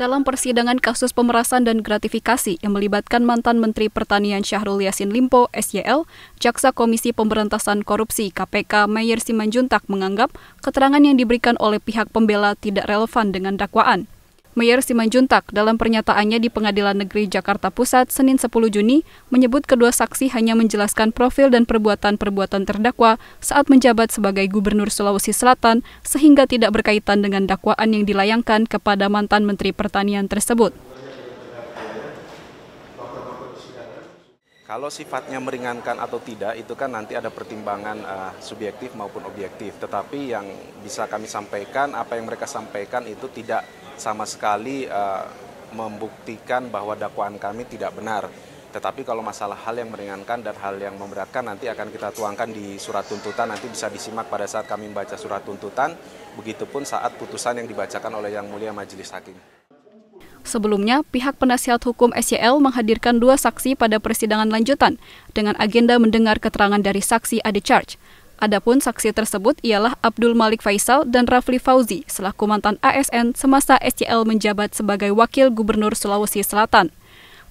Dalam persidangan kasus pemerasan dan gratifikasi yang melibatkan mantan Menteri Pertanian Syahrul Yassin Limpo (SYL), Jaksa Komisi Pemberantasan Korupsi (KPK) Mayer Simanjuntak menganggap keterangan yang diberikan oleh pihak pembela tidak relevan dengan dakwaan. Meyer Simanjuntak dalam pernyataannya di Pengadilan Negeri Jakarta Pusat Senin 10 Juni menyebut kedua saksi hanya menjelaskan profil dan perbuatan-perbuatan terdakwa saat menjabat sebagai Gubernur Sulawesi Selatan sehingga tidak berkaitan dengan dakwaan yang dilayangkan kepada mantan Menteri Pertanian tersebut. Kalau sifatnya meringankan atau tidak, itu kan nanti ada pertimbangan uh, subjektif maupun objektif. Tetapi yang bisa kami sampaikan, apa yang mereka sampaikan itu tidak sama sekali uh, membuktikan bahwa dakwaan kami tidak benar. Tetapi kalau masalah hal yang meringankan dan hal yang memberatkan nanti akan kita tuangkan di surat tuntutan, nanti bisa disimak pada saat kami membaca surat tuntutan, begitupun saat putusan yang dibacakan oleh Yang Mulia Majelis Hakim. Sebelumnya, pihak penasihat hukum SYL menghadirkan dua saksi pada persidangan lanjutan dengan agenda mendengar keterangan dari saksi Ade Charge. Adapun saksi tersebut ialah Abdul Malik Faisal dan Rafli Fauzi selaku mantan ASN semasa SCL menjabat sebagai Wakil Gubernur Sulawesi Selatan.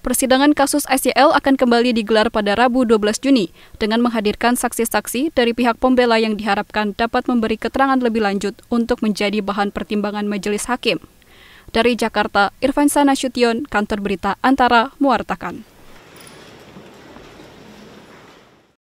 Persidangan kasus SCL akan kembali digelar pada Rabu 12 Juni dengan menghadirkan saksi-saksi dari pihak pembela yang diharapkan dapat memberi keterangan lebih lanjut untuk menjadi bahan pertimbangan majelis hakim. Dari Jakarta, Irfan Sanasution, Kantor Berita Antara, mewartakan.